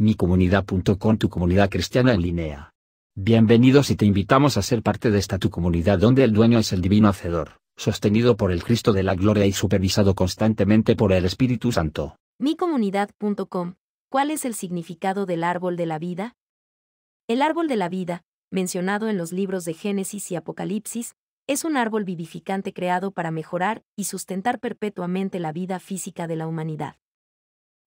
micomunidad.com tu comunidad cristiana en línea. Bienvenidos y te invitamos a ser parte de esta tu comunidad donde el dueño es el divino hacedor, sostenido por el Cristo de la gloria y supervisado constantemente por el Espíritu Santo. Micomunidad.com ¿Cuál es el significado del árbol de la vida? El árbol de la vida, mencionado en los libros de Génesis y Apocalipsis, es un árbol vivificante creado para mejorar y sustentar perpetuamente la vida física de la humanidad.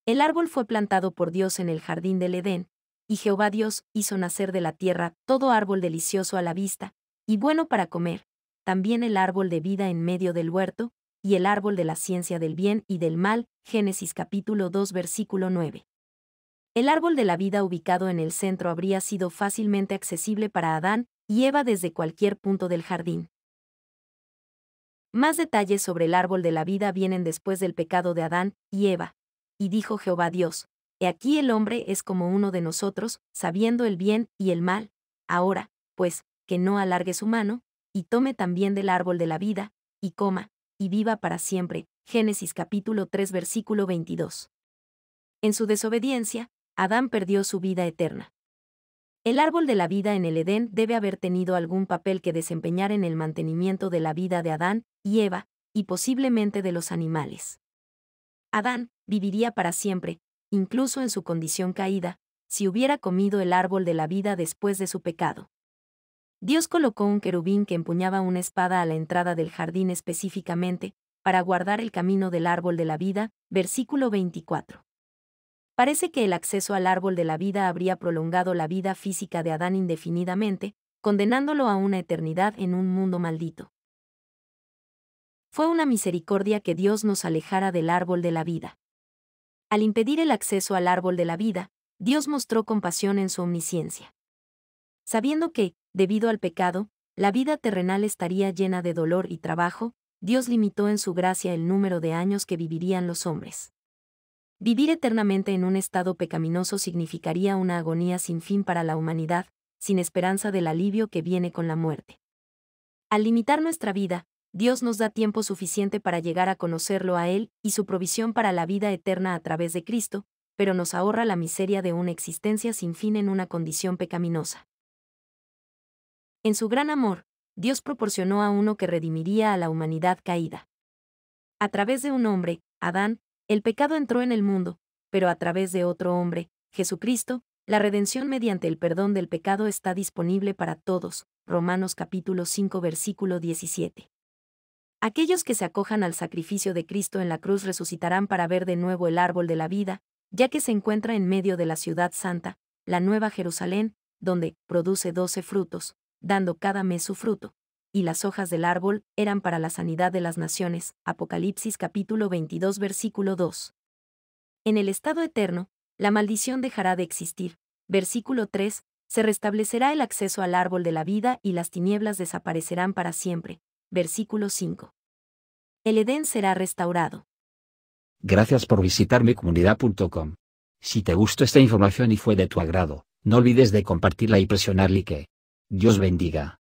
El árbol fue plantado por Dios en el jardín del Edén, y Jehová Dios hizo nacer de la tierra todo árbol delicioso a la vista, y bueno para comer, también el árbol de vida en medio del huerto, y el árbol de la ciencia del bien y del mal, Génesis capítulo 2 versículo 9. El árbol de la vida ubicado en el centro habría sido fácilmente accesible para Adán y Eva desde cualquier punto del jardín. Más detalles sobre el árbol de la vida vienen después del pecado de Adán y Eva, y dijo Jehová Dios, He aquí el hombre es como uno de nosotros, sabiendo el bien y el mal. Ahora, pues, que no alargue su mano, y tome también del árbol de la vida, y coma, y viva para siempre. Génesis capítulo 3 versículo 22. En su desobediencia, Adán perdió su vida eterna. El árbol de la vida en el Edén debe haber tenido algún papel que desempeñar en el mantenimiento de la vida de Adán y Eva, y posiblemente de los animales. Adán, viviría para siempre, incluso en su condición caída, si hubiera comido el árbol de la vida después de su pecado. Dios colocó un querubín que empuñaba una espada a la entrada del jardín específicamente, para guardar el camino del árbol de la vida, versículo 24. Parece que el acceso al árbol de la vida habría prolongado la vida física de Adán indefinidamente, condenándolo a una eternidad en un mundo maldito. Fue una misericordia que Dios nos alejara del árbol de la vida al impedir el acceso al árbol de la vida, Dios mostró compasión en su omnisciencia. Sabiendo que, debido al pecado, la vida terrenal estaría llena de dolor y trabajo, Dios limitó en su gracia el número de años que vivirían los hombres. Vivir eternamente en un estado pecaminoso significaría una agonía sin fin para la humanidad, sin esperanza del alivio que viene con la muerte. Al limitar nuestra vida, Dios nos da tiempo suficiente para llegar a conocerlo a Él y su provisión para la vida eterna a través de Cristo, pero nos ahorra la miseria de una existencia sin fin en una condición pecaminosa. En su gran amor, Dios proporcionó a uno que redimiría a la humanidad caída. A través de un hombre, Adán, el pecado entró en el mundo, pero a través de otro hombre, Jesucristo, la redención mediante el perdón del pecado está disponible para todos. Romanos capítulo 5 versículo 17. Aquellos que se acojan al sacrificio de Cristo en la cruz resucitarán para ver de nuevo el árbol de la vida, ya que se encuentra en medio de la ciudad santa, la nueva Jerusalén, donde produce doce frutos, dando cada mes su fruto. Y las hojas del árbol eran para la sanidad de las naciones. Apocalipsis capítulo 22 versículo 2. En el estado eterno, la maldición dejará de existir. Versículo 3. Se restablecerá el acceso al árbol de la vida y las tinieblas desaparecerán para siempre versículo 5. El Edén será restaurado. Gracias por visitar comunidad.com. Si te gustó esta información y fue de tu agrado, no olvides de compartirla y presionar like. Dios bendiga.